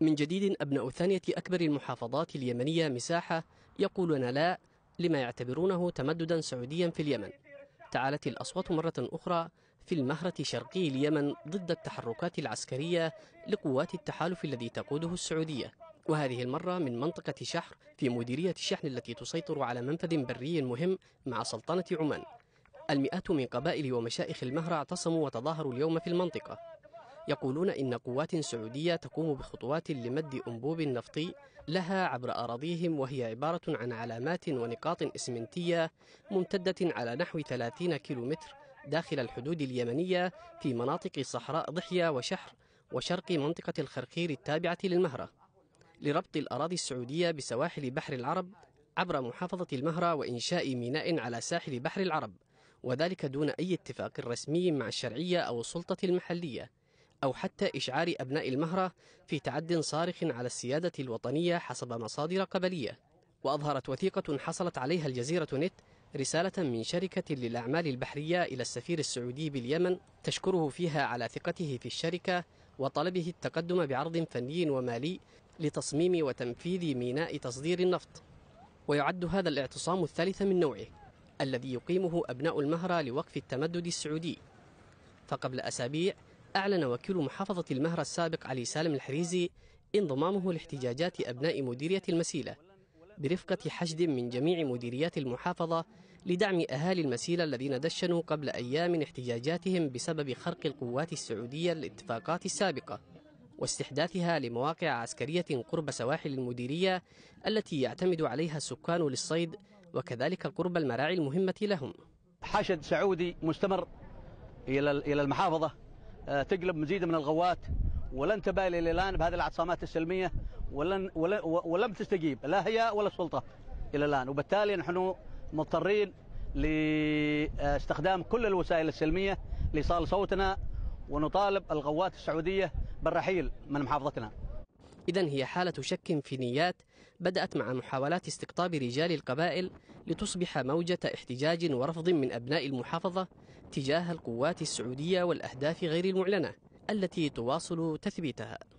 من جديد أبناء ثانية أكبر المحافظات اليمنية مساحة يقولون لا لما يعتبرونه تمددا سعوديا في اليمن تعالت الأصوات مرة أخرى في المهرة شرقي اليمن ضد التحركات العسكرية لقوات التحالف الذي تقوده السعودية وهذه المرة من منطقة شحر في مديرية الشحن التي تسيطر على منفذ بري مهم مع سلطنة عمان المئات من قبائل ومشائخ المهرة اعتصموا وتظاهروا اليوم في المنطقة يقولون إن قوات سعودية تقوم بخطوات لمد أنبوب نفطي لها عبر أراضيهم وهي عبارة عن علامات ونقاط إسمنتية ممتدة على نحو 30 كيلومتر داخل الحدود اليمنية في مناطق صحراء ضحية وشحر وشرق منطقة الخرخير التابعة للمهرة لربط الأراضي السعودية بسواحل بحر العرب عبر محافظة المهرة وإنشاء ميناء على ساحل بحر العرب وذلك دون أي اتفاق رسمي مع الشرعية أو السلطة المحلية أو حتى إشعار أبناء المهرة في تعد صارخ على السيادة الوطنية حسب مصادر قبلية وأظهرت وثيقة حصلت عليها الجزيرة نت رسالة من شركة للأعمال البحرية إلى السفير السعودي باليمن تشكره فيها على ثقته في الشركة وطلبه التقدم بعرض فني ومالي لتصميم وتنفيذ ميناء تصدير النفط ويعد هذا الاعتصام الثالث من نوعه الذي يقيمه أبناء المهرة لوقف التمدد السعودي فقبل أسابيع أعلن وكيل محافظة المهرة السابق علي سالم الحريزي انضمامه لاحتجاجات أبناء مديرية المسيلة برفقة حشد من جميع مديريات المحافظة لدعم أهالي المسيلة الذين دشنوا قبل أيام احتجاجاتهم بسبب خرق القوات السعودية الاتفاقات السابقة واستحداثها لمواقع عسكرية قرب سواحل المديرية التي يعتمد عليها السكان للصيد وكذلك قرب المراعي المهمة لهم حشد سعودي مستمر إلى المحافظة آه، تقلب مزيد من الغوات ولن تبالي الى الان بهذه العصامات السلميه ولن ولم تستجيب لا هي ولا السلطه الى الان وبالتالي نحن مضطرين لاستخدام كل الوسائل السلميه لايصال صوتنا ونطالب الغوات السعوديه بالرحيل من محافظتنا إذا هي حالة شك في نيات بدأت مع محاولات استقطاب رجال القبائل لتصبح موجة احتجاج ورفض من أبناء المحافظة تجاه القوات السعودية والأهداف غير المعلنة التي تواصل تثبيتها